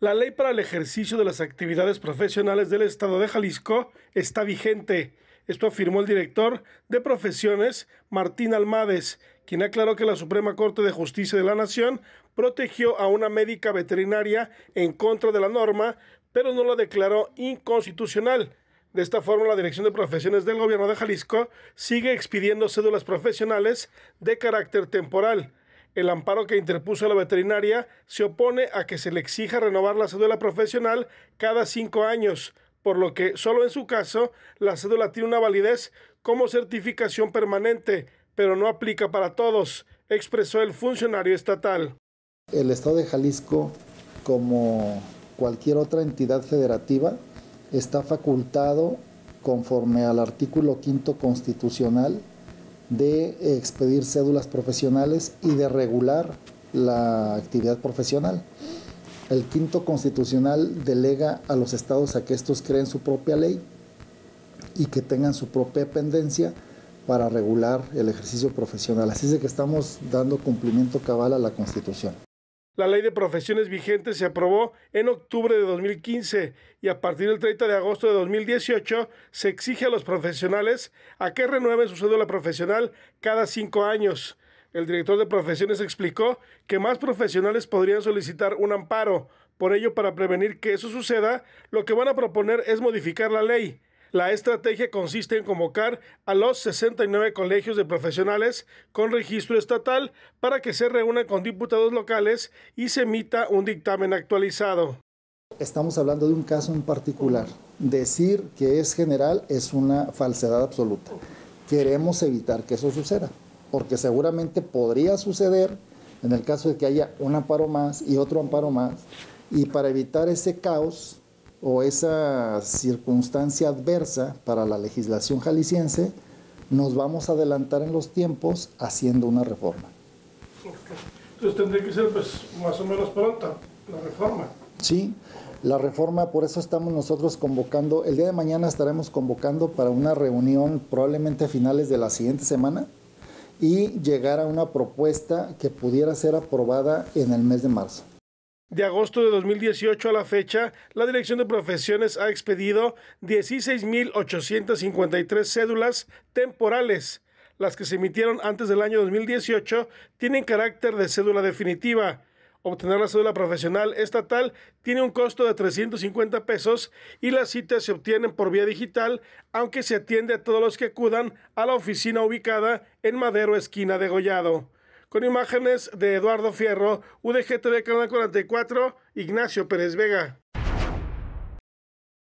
La ley para el ejercicio de las actividades profesionales del Estado de Jalisco está vigente. Esto afirmó el director de profesiones, Martín Almades, quien aclaró que la Suprema Corte de Justicia de la Nación protegió a una médica veterinaria en contra de la norma, pero no la declaró inconstitucional. De esta forma, la Dirección de Profesiones del Gobierno de Jalisco sigue expidiendo cédulas profesionales de carácter temporal el amparo que interpuso la veterinaria se opone a que se le exija renovar la cédula profesional cada cinco años, por lo que solo en su caso la cédula tiene una validez como certificación permanente, pero no aplica para todos, expresó el funcionario estatal. El Estado de Jalisco, como cualquier otra entidad federativa, está facultado conforme al artículo quinto constitucional de expedir cédulas profesionales y de regular la actividad profesional. El quinto constitucional delega a los estados a que estos creen su propia ley y que tengan su propia pendencia para regular el ejercicio profesional. Así es de que estamos dando cumplimiento cabal a la Constitución. La ley de profesiones Vigentes se aprobó en octubre de 2015 y a partir del 30 de agosto de 2018 se exige a los profesionales a que renueven su cédula profesional cada cinco años. El director de profesiones explicó que más profesionales podrían solicitar un amparo. Por ello, para prevenir que eso suceda, lo que van a proponer es modificar la ley la estrategia consiste en convocar a los 69 colegios de profesionales con registro estatal para que se reúnan con diputados locales y se emita un dictamen actualizado. Estamos hablando de un caso en particular. Decir que es general es una falsedad absoluta. Queremos evitar que eso suceda, porque seguramente podría suceder en el caso de que haya un amparo más y otro amparo más, y para evitar ese caos o esa circunstancia adversa para la legislación jalisciense, nos vamos a adelantar en los tiempos haciendo una reforma. Entonces tendría que ser pues, más o menos pronta la reforma. Sí, la reforma, por eso estamos nosotros convocando, el día de mañana estaremos convocando para una reunión probablemente a finales de la siguiente semana y llegar a una propuesta que pudiera ser aprobada en el mes de marzo. De agosto de 2018 a la fecha, la Dirección de Profesiones ha expedido 16.853 cédulas temporales. Las que se emitieron antes del año 2018 tienen carácter de cédula definitiva. Obtener la cédula profesional estatal tiene un costo de 350 pesos y las citas se obtienen por vía digital, aunque se atiende a todos los que acudan a la oficina ubicada en Madero, esquina de Gollado con imágenes de Eduardo Fierro, de Canal 44, Ignacio Pérez Vega.